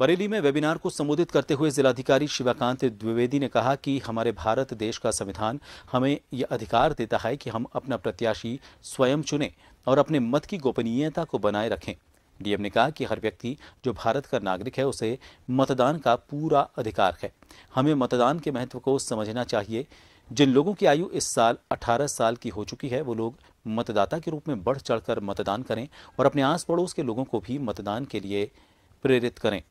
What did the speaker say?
बरेली में वेबिनार को संबोधित करते हुए जिलाधिकारी शिवाकांत द्विवेदी ने कहा कि हमारे भारत देश का संविधान हमें यह अधिकार देता है कि हम अपना प्रत्याशी स्वयं चुने और अपने मत की गोपनीयता को बनाए रखें डीएम ने कहा कि हर व्यक्ति जो भारत का नागरिक है उसे मतदान का पूरा अधिकार है हमें मतदान के महत्व को समझना चाहिए जिन लोगों की आयु इस साल 18 साल की हो चुकी है वो लोग मतदाता के रूप में बढ़ चढ़कर मतदान करें और अपने आस पड़ोस के लोगों को भी मतदान के लिए प्रेरित करें